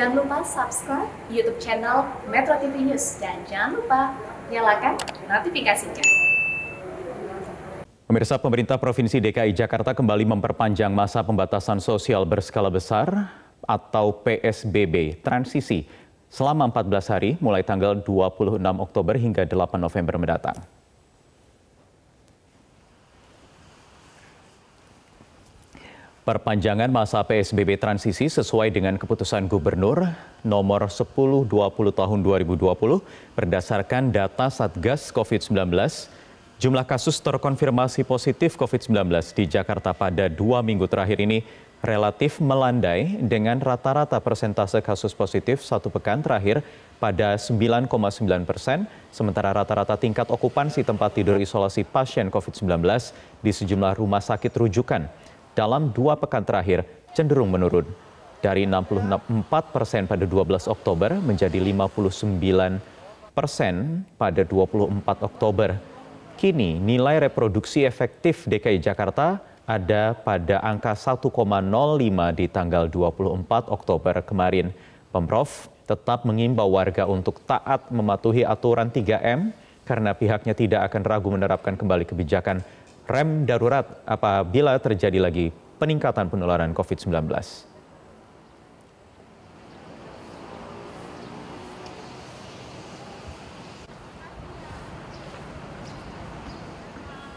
Jangan lupa subscribe YouTube channel Metro TV News dan jangan lupa nyalakan notifikasinya. Pemirsa pemerintah Provinsi DKI Jakarta kembali memperpanjang masa pembatasan sosial berskala besar atau PSBB transisi selama 14 hari mulai tanggal 26 Oktober hingga 8 November mendatang. Perpanjangan masa PSBB transisi sesuai dengan keputusan Gubernur nomor 1020 tahun 2020 berdasarkan data Satgas COVID-19. Jumlah kasus terkonfirmasi positif COVID-19 di Jakarta pada dua minggu terakhir ini relatif melandai dengan rata-rata persentase kasus positif satu pekan terakhir pada 9,9 persen, sementara rata-rata tingkat okupansi tempat tidur isolasi pasien COVID-19 di sejumlah rumah sakit rujukan dalam dua pekan terakhir cenderung menurun dari 64 persen pada 12 Oktober menjadi 59 persen pada 24 Oktober. Kini nilai reproduksi efektif DKI Jakarta ada pada angka 1,05 di tanggal 24 Oktober kemarin. Pemprov tetap mengimbau warga untuk taat mematuhi aturan 3M karena pihaknya tidak akan ragu menerapkan kembali kebijakan rem darurat apabila terjadi lagi peningkatan penularan COVID-19.